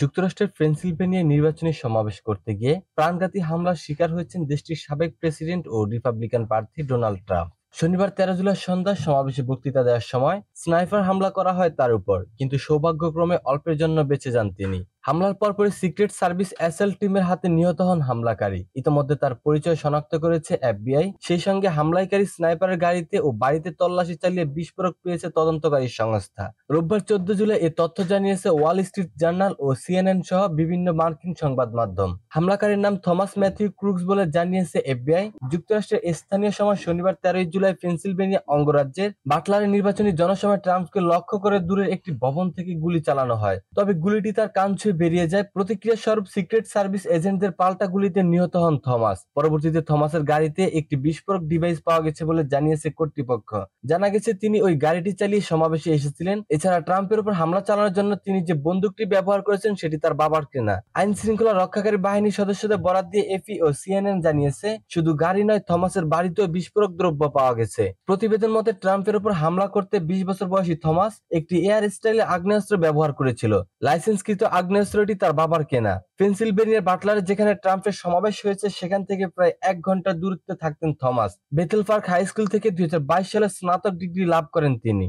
যুক্তরাষ্ট্রের পেন্সিলভেনিয়া নির্বাচনী সমাবেশ করতে গিয়ে প্রাণঘাতী হামলার শিকার হয়েছেন দেশটির সাবেক প্রেসিডেন্ট ও রিপাবলিকান প্রার্থী ডোনাল্ড ট্রাম্প শনিবার তেরো জুলাই সন্ধ্যায় সমাবেশে বক্তৃতা দেওয়ার সময় স্নাইফার হামলা করা হয় তার উপর কিন্তু সৌভাগ্যক্রমে অল্পের জন্য বেঁচে যান তিনি হামলার পরপরই সিক্রেট সার্ভিস এসএল টিমের হাতে নিহত হন হামলাকারী ইতিমধ্যে তার পরিচয় শনাক্ত করেছে এফবিআই সেই সঙ্গে হামলাকারী স্নাইপারের গাড়িতে ও বাড়িতে তল্লাশি চালিয়ে বিস্ফোরক পেয়েছে তদন্তকারী সংস্থা রোববার চোদ্দ জুলাই এ তথ্য জানিয়েছে ওয়াল স্ট্রিট জার্নাল ও সিএনএন সহ বিভিন্ন মার্কিন সংবাদ মাধ্যম হামলাকারীর নাম থমাস ম্যাথিউ ক্রুক্স বলে জানিয়েছে এফবিআই যুক্তরাষ্ট্রের স্থানীয় সময় শনিবার তেরোই জুলাই পেন্সিলভেনিয়া অঙ্গরাজ্যের বাটলারের নির্বাচনী জনসভায় ট্রাম্পকে লক্ষ্য করে দূরের একটি ভবন থেকে গুলি চালানো হয় তবে গুলিটি তার কান ছুঁয়ে বেরিয়ে যায় প্রতিক্রিয়া স্বরূপ সিক্রেট সার্ভিস এজেন্টদের পাল্টা গুলিতে নিহত হন থমাস পরবর্তীতে থমাসের গাড়িতে একটি বিস্ফোরক ডিভাইস পাওয়া গেছে বলে জানিয়েছে কর্তৃপক্ষ জানা গেছে তিনি ওই গাড়িটি চালিয়ে সমাবেশে এসেছিলেন এছাড়া ট্রাম্পের উপর হামলা চালানোর জন্য তিনি যে বন্দুকটি ব্যবহার করেছেন সেটি তার বাবার কেনা আইন শৃঙ্খলা রক্ষাকারী বাহিনীর সদস্যদের বরাদ দিয়ে এফি ও সিএনএন জানিয়েছে শুধু গাড়ি নয় থমাসের বাড়িতেও বিস্ফোরক দ্রব্য পাওয়া গেছে প্রতিবেদন মতে ট্রাম্পের উপর হামলা করতে বিশ বছর বয়সী থমাস একটি এয়ার স্টাইলে আগ্নেয়াস্ত্র ব্যবহার করেছিল লাইসেন্সকৃত আগ্নেয় অস্ত্রটি তার বাবার কেনা পেন্সিলভেনিয়ার বাটলারে যেখানে ট্রাম্পের সমাবেশ হয়েছে সেখান থেকে প্রায় এক ঘন্টা দূরত্বে থাকতেন Thomas Bethel Park high school থেকে দুই সালে স্নাতক ডিগ্রি লাভ করেন তিনি